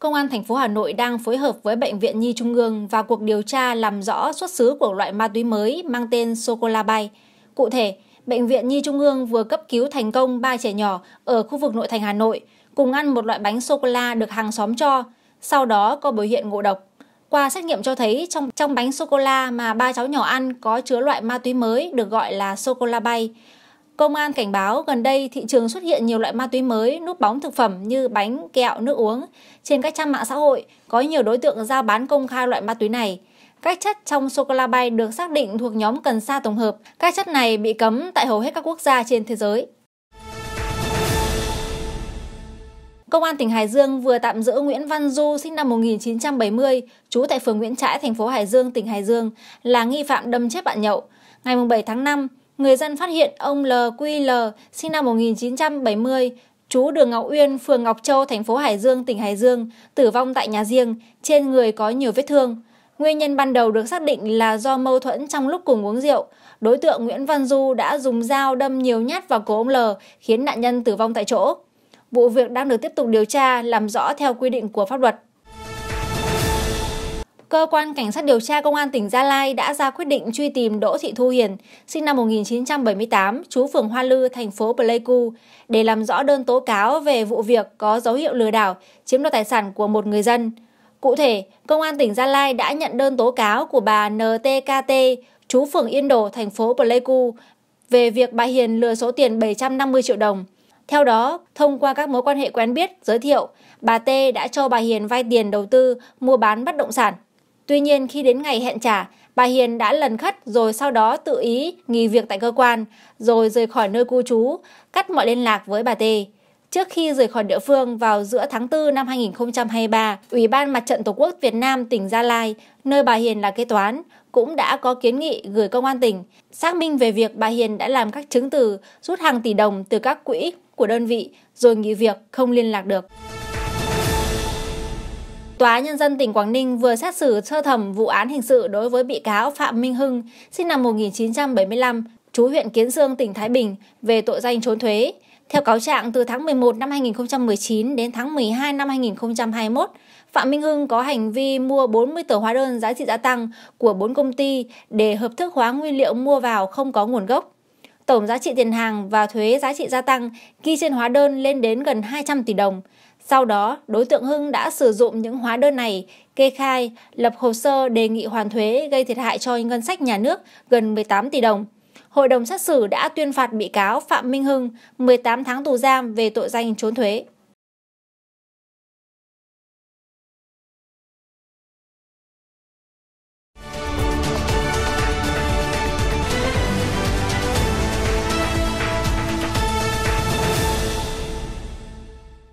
Công an thành phố Hà Nội đang phối hợp với Bệnh viện Nhi Trung ương và cuộc điều tra làm rõ xuất xứ của loại ma túy mới mang tên sô Socola Bay. Cụ thể, Bệnh viện Nhi Trung ương vừa cấp cứu thành công ba trẻ nhỏ ở khu vực nội thành Hà Nội cùng ăn một loại bánh sô-cô-la được hàng xóm cho, sau đó có biểu hiện ngộ độc. Qua xét nghiệm cho thấy trong trong bánh sô-cô-la mà ba cháu nhỏ ăn có chứa loại ma túy mới được gọi là sô-cô-la bay. Công an cảnh báo gần đây thị trường xuất hiện nhiều loại ma túy mới núp bóng thực phẩm như bánh, kẹo, nước uống. Trên các trang mạng xã hội, có nhiều đối tượng giao bán công khai loại ma túy này. Các chất trong sô-cô-la bay được xác định thuộc nhóm cần sa tổng hợp. Các chất này bị cấm tại hầu hết các quốc gia trên thế giới. Công an tỉnh Hải Dương vừa tạm giữ Nguyễn Văn Du sinh năm 1970, trú tại phường Nguyễn Trãi, thành phố Hải Dương, tỉnh Hải Dương, là nghi phạm đâm chết bạn nhậu. Ngày 7 tháng 5, người dân phát hiện ông LQL sinh năm 1970, trú đường Ngọc Uyên, phường Ngọc Châu, thành phố Hải Dương, tỉnh Hải Dương, tử vong tại nhà riêng, trên người có nhiều vết thương. Nguyên nhân ban đầu được xác định là do mâu thuẫn trong lúc cùng uống rượu. Đối tượng Nguyễn Văn Du đã dùng dao đâm nhiều nhát vào cổ ông L, khiến nạn nhân tử vong tại chỗ. Vụ việc đang được tiếp tục điều tra, làm rõ theo quy định của pháp luật cơ quan cảnh sát điều tra công an tỉnh Gia Lai đã ra quyết định truy tìm Đỗ Thị Thu Hiền, sinh năm 1978, trú phường Hoa Lư, thành phố Pleiku, để làm rõ đơn tố cáo về vụ việc có dấu hiệu lừa đảo, chiếm đoạt tài sản của một người dân. Cụ thể, công an tỉnh Gia Lai đã nhận đơn tố cáo của bà NTKT, trú phường Yên Đổ, thành phố Pleiku, về việc bà Hiền lừa số tiền 750 triệu đồng. Theo đó, thông qua các mối quan hệ quen biết, giới thiệu, bà T đã cho bà Hiền vay tiền đầu tư mua bán bất động sản Tuy nhiên khi đến ngày hẹn trả, bà Hiền đã lần khất rồi sau đó tự ý nghỉ việc tại cơ quan, rồi rời khỏi nơi cư trú, cắt mọi liên lạc với bà T. Trước khi rời khỏi địa phương vào giữa tháng 4 năm 2023, Ủy ban Mặt trận Tổ quốc Việt Nam tỉnh Gia Lai, nơi bà Hiền là kế toán, cũng đã có kiến nghị gửi công an tỉnh xác minh về việc bà Hiền đã làm các chứng từ rút hàng tỷ đồng từ các quỹ của đơn vị rồi nghỉ việc không liên lạc được. Tòa Nhân dân tỉnh Quảng Ninh vừa xét xử sơ thẩm vụ án hình sự đối với bị cáo Phạm Minh Hưng, sinh năm 1975, chú huyện Kiến Dương, tỉnh Thái Bình, về tội danh trốn thuế. Theo cáo trạng, từ tháng 11 năm 2019 đến tháng 12 năm 2021, Phạm Minh Hưng có hành vi mua 40 tờ hóa đơn giá trị gia tăng của 4 công ty để hợp thức hóa nguyên liệu mua vào không có nguồn gốc tổng giá trị tiền hàng và thuế giá trị gia tăng ghi trên hóa đơn lên đến gần 200 tỷ đồng. Sau đó, đối tượng Hưng đã sử dụng những hóa đơn này kê khai, lập hồ sơ đề nghị hoàn thuế gây thiệt hại cho ngân sách nhà nước gần 18 tỷ đồng. Hội đồng xét xử đã tuyên phạt bị cáo Phạm Minh Hưng 18 tháng tù giam về tội danh trốn thuế.